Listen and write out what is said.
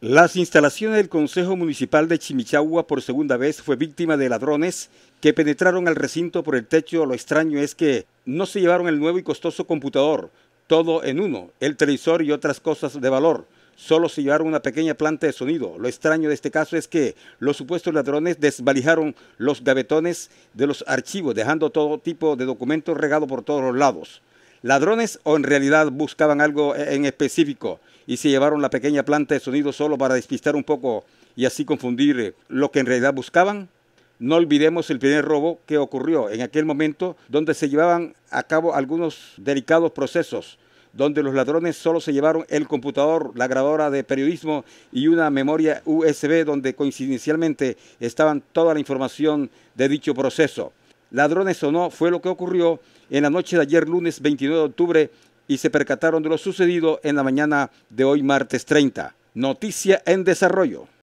Las instalaciones del Consejo Municipal de Chimichagua por segunda vez fue víctima de ladrones que penetraron al recinto por el techo. Lo extraño es que no se llevaron el nuevo y costoso computador, todo en uno, el televisor y otras cosas de valor. Solo se llevaron una pequeña planta de sonido. Lo extraño de este caso es que los supuestos ladrones desvalijaron los gavetones de los archivos, dejando todo tipo de documentos regados por todos los lados ladrones o en realidad buscaban algo e-, en específico y se llevaron la pequeña planta de sonido solo para despistar un poco y así confundir eh, lo que en realidad buscaban? No olvidemos el primer robo que ocurrió en aquel momento donde se llevaban a cabo algunos delicados procesos, donde los ladrones solo se llevaron el computador, la grabadora de periodismo y una memoria USB donde coincidencialmente estaban toda la información de dicho proceso ladrones o no, fue lo que ocurrió en la noche de ayer lunes 29 de octubre y se percataron de lo sucedido en la mañana de hoy martes 30. Noticia en desarrollo.